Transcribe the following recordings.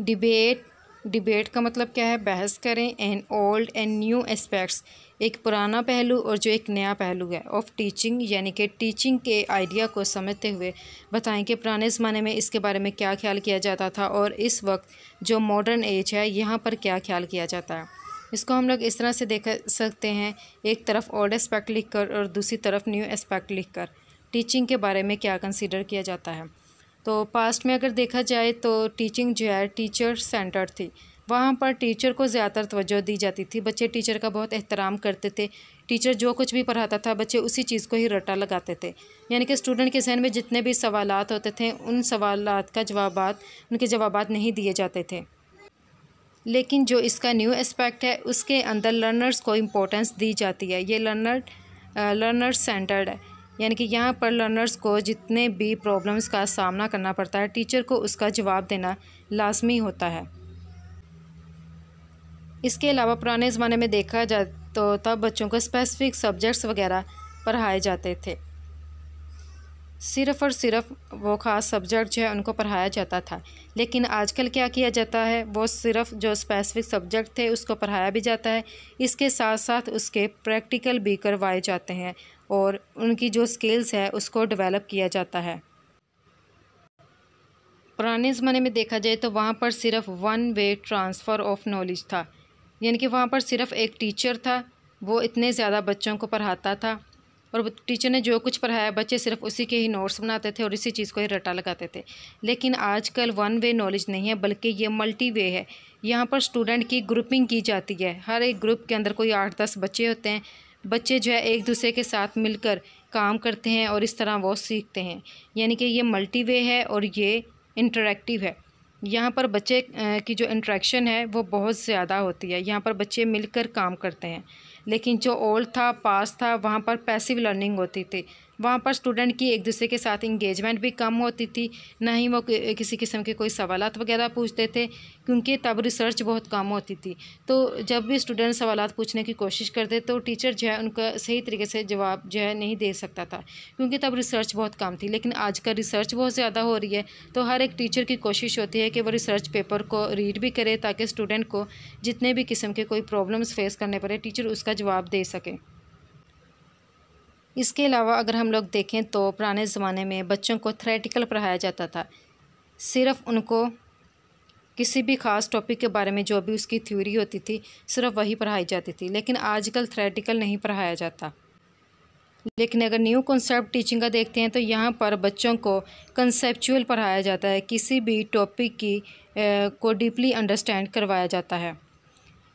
debate debate का मतलब क्या है बहस करें an old and new aspects एक पुराना पहलू और जो एक नया पहलू है ऑफ टीचिंग यानी कि टीचिंग के आइडिया को समझते हुए बताएं कि पुराने ज़माने में इसके बारे में क्या ख्याल किया जाता था और इस वक्त जो मॉडर्न एज है यहाँ पर क्या ख्याल किया जाता है इसको हम लोग इस तरह से देख सकते हैं एक तरफ ओल्ड एस्पेक्ट लिख कर और दूसरी तरफ न्यू एस्पेक्ट लिख कर टीचिंग के बारे में क्या कंसिडर किया जाता है तो पास्ट में अगर देखा जाए तो टीचिंग जो है टीचर सेंटर थी वहाँ पर टीचर को ज़्यादातर तवज्जो दी जाती थी बच्चे टीचर का बहुत एहतराम करते थे टीचर जो कुछ भी पढ़ाता था बच्चे उसी चीज़ को ही रटा लगाते थे यानी कि स्टूडेंट के जहन में जितने भी सवाल होते थे उन सवाल का जवाब उनके जवाब नहीं दिए जाते थे लेकिन जो इसका न्यू एस्पेक्ट है उसके अंदर लर्नर्स को इम्पोर्टेंस दी जाती है ये लर्नर लर्नर सेंटर्ड है यानी कि यहाँ पर लर्नर्स को जितने भी प्रॉब्लम्स का सामना करना पड़ता है टीचर को उसका जवाब देना लाजमी होता है इसके अलावा पुराने ज़माने में देखा जाए तो तब बच्चों को स्पेसिफिक सब्जेक्ट्स वगैरह पढ़ाए जाते थे सिर्फ और सिर्फ वो ख़ास सब्जेक्ट जो है उनको पढ़ाया जाता था लेकिन आजकल क्या किया जाता है वो सिर्फ जो स्पेसिफिक सब्जेक्ट थे उसको पढ़ाया भी जाता है इसके साथ साथ उसके प्रैक्टिकल भी करवाए जाते हैं और उनकी जो स्किल्स है उसको डेवलप किया जाता है पुराने ज़माने में देखा जाए तो वहाँ पर सिर्फ one way transfer of knowledge था यानी कि वहाँ पर सिर्फ एक टीचर था वो इतने ज़्यादा बच्चों को पढ़ाता था और टीचर ने जो कुछ पढ़ाया बच्चे सिर्फ उसी के ही नोट्स बनाते थे और इसी चीज़ को ही रटा लगाते थे लेकिन आजकल वन वे नॉलेज नहीं है बल्कि ये मल्टी वे है यहाँ पर स्टूडेंट की ग्रुपिंग की जाती है हर एक ग्रुप के अंदर कोई आठ दस बच्चे होते हैं बच्चे जो है एक दूसरे के साथ मिलकर काम करते हैं और इस तरह वो सीखते हैं यानी कि ये मल्टी वे है और ये इंटरेक्टिव है यहाँ पर बच्चे की जो इंट्रैक्शन है वो बहुत ज़्यादा होती है यहाँ पर बच्चे मिलकर काम करते हैं लेकिन जो ओल्ड था पास था वहाँ पर पैसिव लर्निंग होती थी वहाँ पर स्टूडेंट की एक दूसरे के साथ इंगेजमेंट भी कम होती थी ना ही वो किसी किस्म के कोई सवाल वगैरह पूछते थे क्योंकि तब रिसर्च बहुत कम होती थी तो जब भी स्टूडेंट सवाल पूछने की कोशिश करते तो टीचर जो है उनका सही तरीके से जवाब जो है नहीं दे सकता था क्योंकि तब रिसर्च बहुत कम थी लेकिन आज रिसर्च बहुत ज़्यादा हो रही है तो हर एक टीचर की कोशिश होती है कि वो रिसर्च पेपर को रीड भी करे ताकि स्टूडेंट को जितने भी किस्म के कोई प्रॉब्लम्स फेस करने पड़े टीचर उसका जवाब दे सके इसके अलावा अगर हम लोग देखें तो पुराने ज़माने में बच्चों को थ्रेटिकल पढ़ाया जाता था सिर्फ उनको किसी भी खास टॉपिक के बारे में जो भी उसकी थ्योरी होती थी सिर्फ वही पढ़ाई जाती थी लेकिन आजकल थ्रेटिकल नहीं पढ़ाया जाता लेकिन अगर न्यू कॉन्सेप्ट टीचिंग का देखते हैं तो यहाँ पर बच्चों को कंसेपचुअल पढ़ाया जाता है किसी भी टॉपिक की ए, को डीपली अंडरस्टैंड करवाया जाता है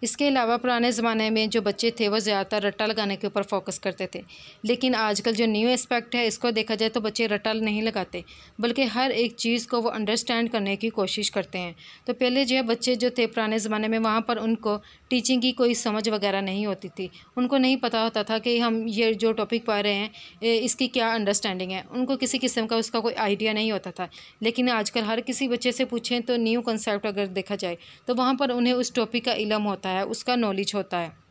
इसके अलावा पुराने ज़माने में जो बच्चे थे वो ज़्यादातर रट्टा लगाने के ऊपर फोकस करते थे लेकिन आजकल जो न्यू एस्पेक्ट है इसको देखा जाए तो बच्चे रट्टा नहीं लगाते बल्कि हर एक चीज़ को वो अंडरस्टैंड करने की कोशिश करते हैं तो पहले जो है बच्चे जो थे पुराने ज़माने में वहाँ पर उनको टीचिंग की कोई समझ वगैरह नहीं होती थी उनको नहीं पता होता था कि हम ये जो टॉपिक पा रहे हैं इसकी क्या अंडरस्टैंडिंग है उनको किसी किस्म का उसका कोई आइडिया नहीं होता था लेकिन आजकल हर किसी बच्चे से पूछें तो न्यू कंसेप्ट अगर देखा जाए तो वहाँ पर उन्हें उस टॉपिक का इलम होता है होता है उसका नॉलेज होता है